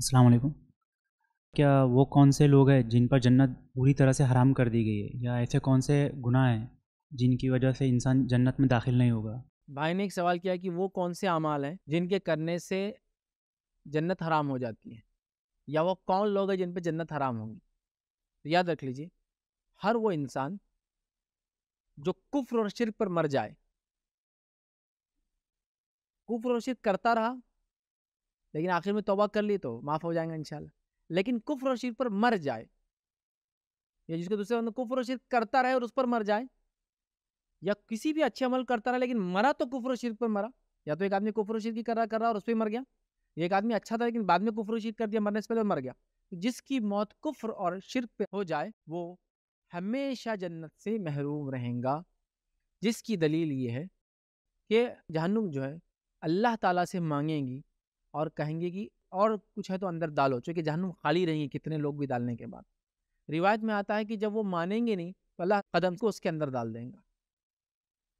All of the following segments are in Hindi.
अस्सलाम वालेकुम क्या वो कौन से लोग हैं जिन पर जन्नत पूरी तरह से हराम कर दी गई है या ऐसे कौन से गुनाह हैं जिनकी वजह से इंसान जन्नत में दाखिल नहीं होगा भाई ने एक सवाल किया कि वो कौन से अमाल हैं जिनके करने से जन्नत हराम हो जाती है या वो कौन लोग हैं जिन पर जन्नत हराम होगी तो याद रख लीजिए हर वो इंसान जो कुफ्र और शिरक पर मर जाए कुफ्र और शिरक करता रहा लेकिन आखिर में तोबा कर ली तो माफ़ हो जाएंगे इंशाल्लाह लेकिन कुफ्र और शिरक पर मर जाए या जिसको दूसरे बंदा कुफ्र और शिरक करता रहे और उस पर मर जाए या किसी भी अच्छे अमल करता रहा लेकिन मरा तो कुफ्र और शिरक पर मरा या तो एक आदमी कुफ्र और की कर रहा कर रहा और उस पर मर गया एक आदमी अच्छा था लेकिन बाद में कुफ्र और कर दिया मरने से पहले मर गया तो जिसकी मौत कुफ्र और शिरक पे हो जाए वो हमेशा जन्नत से महरूम रहेगा जिसकी दलील ये है कि जहनुम जो है अल्लाह ताला से मांगेंगी और कहेंगे कि और कुछ है तो अंदर डालो चूँकि जहनुम खाली है कितने लोग भी डालने के बाद रिवायत में आता है कि जब वो मानेंगे नहीं तो अल्लाह कदम को उसके अंदर डाल देंगे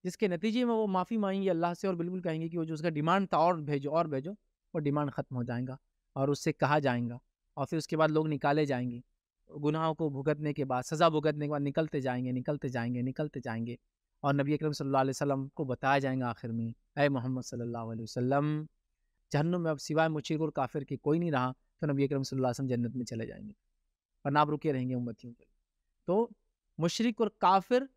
जिसके नतीजे में वो माफ़ी मांगेंगे अल्लाह से और बिल्कुल कहेंगे कि वो जो उसका डिमांड था और भेजो और भेजो वो डिमांड ख़त्म हो जाएगा और उससे कहा जाएगा और फिर उसके बाद लोग निकाले जाएंगे गुनाहों को भुगतने के बाद सज़ा भुगतने के बाद निकलते जाएंगे निकलते जाएंगे निकलते जाएंगे और नबी अकरम सल्लल्लाहु अलैहि वसल्लम को बताया जाएगा आखिर में अय मोहम्मद सल्लल्लाहु अलैहि वसल्लम जहनम में अब सिवाय मुशीर और काफिर के कोई नहीं रहा तो नबी अकरम वसल्लम जन्नत में चले जाएंगे और नाब रुके रहेंगे उम्मतियों के लिए तो मुशरक और काफिर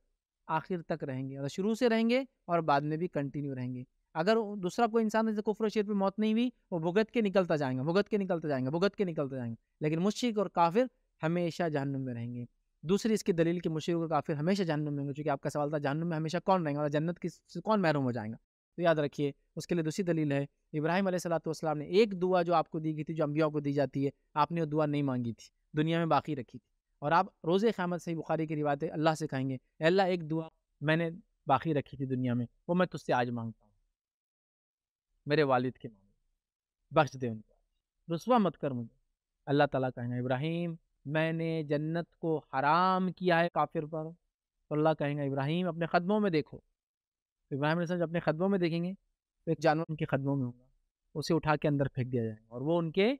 आखिर तक रहेंगे और मतलब शुरू से रहेंगे और बाद में भी कंटिन्यू रहेंगे अगर दूसरा कोई इंसान जैसे कुफर शेर पर मौत नहीं हुई वो भुगत के निकलता जाएंगे भुगत के निकलता जाएंगे भुगत के निकलता जाएंगे लेकिन मुश्रक और काफिर हमेशा जहनम में रहेंगे दूसरी इसकी दलील के मुशरक और काफिर हमेशा जहनम में रहेंगे चूँकि आपका सवाल था जहनम में हमेशा कौन रहेंगे और मतलब जन्नत किस कौन महरूम हो जाएगा तो याद रखिए उसके लिए दूसरी दलील है इब्राहिम सलाम ने एक दुआ जो आपको दी गई थी जो अम्बिया को दी जाती है आपने वो दुआ नहीं मांगी थी दुनिया में बाकी रखी थी और आप रोज़ ख्यामत से बुखारी की रिवायत अल्लाह से कहेंगे अल्लाह एक दुआ मैंने बाकी रखी थी दुनिया में वो मैं तुझसे आज मांगता हूँ मेरे वालिद के नाम बख्श दे उनको रसवा मत कर मुझे अल्लाह ताला कहेंगे इब्राहिम मैंने जन्नत को हराम किया है काफिर पर तो अल्लाह कहेंगे इब्राहिम अपने कदमों में देखो तो इब्राहिम जब अपने ख़दमों में देखेंगे तो एक जानवर उनके ख़दमों में होगा उसे उठा के अंदर फेंक दिया जाएगा और वो उनके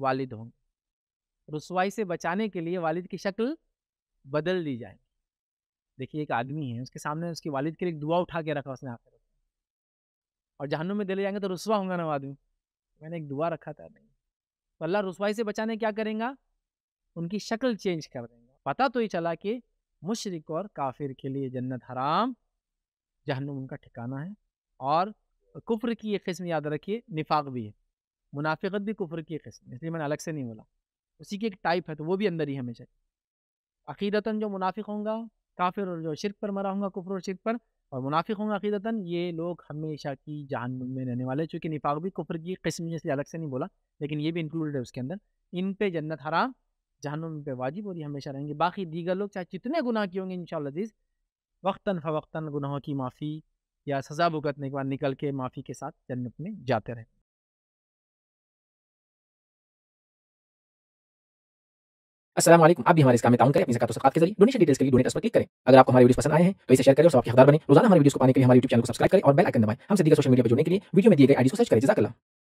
वालिद होंगे रसवाई से बचाने के लिए वालिद की शक्ल बदल दी जाएगी देखिए एक आदमी है उसके सामने उसके वालिद के लिए दुआ उठा के रखा उसने आखिर और जहनुम में दिले जाएंगे तो रसवा होंगे ना आदमी मैंने एक दुआ रखा था नहीं तो अल्लाह रसवाई से बचाने क्या करेंगे उनकी शक्ल चेंज कर देंगे पता तो ही चला कि मुशरक और काफिर के लिए जन्नत हराम जहनुम उनका ठिकाना है और कुफ्र की एक किस्म याद रखिए निफाक भी है मुनाफिकत भी कुफ्र की एक किस्म इसलिए मैंने अलग से नहीं बोला उसी की एक टाइप है तो वो भी अंदर ही हमेशा अकीदता जो मुनाफिक होंगे काफिर और जो शिरक पर मरा होंगे कुफर और शिरक पर और मुनाफिक होंगे अकीदता ये लोग हमेशा की जहान में रहने वाले चूँकि निफाक भी कुफर की किस्म इसलिए अलग से नहीं बोला लेकिन ये भी इंक्लूडेड है उसके अंदर इन पे जन्नत हराम जहनुम पे वाजिब और ये हमेशा रहेंगे बाकी दीगर लोग चाहे जितने गुनाह किए होंगे इन शजीज़ वक्ता फ़वक्ता गुनाहों की माफ़ी या सज़ा भुगतने के बाद निकल के माफ़ी के साथ जन्नत में जाते रहें असल आप भी हमारे इस काम में ताउन करें अपनी जकात सकात के जरिए डोनेशन डिटेल्स के लिए डोनेट पर क्लिक करें अगर आपको हमारी वीडियो पसंद आए हैं तो इसे शेयर करें और सबके हकदार बने रोजाना हमारे वीडियो को पाने के लिए हमारे यूट्यूब चैनल को सब्सक्राइब करें और बेल आइकन दबाएं हम सीधे सोशल मीडिया पर जुड़ने के लिए वीडियो में दिए गए आईडी को सर्च करें जजाकला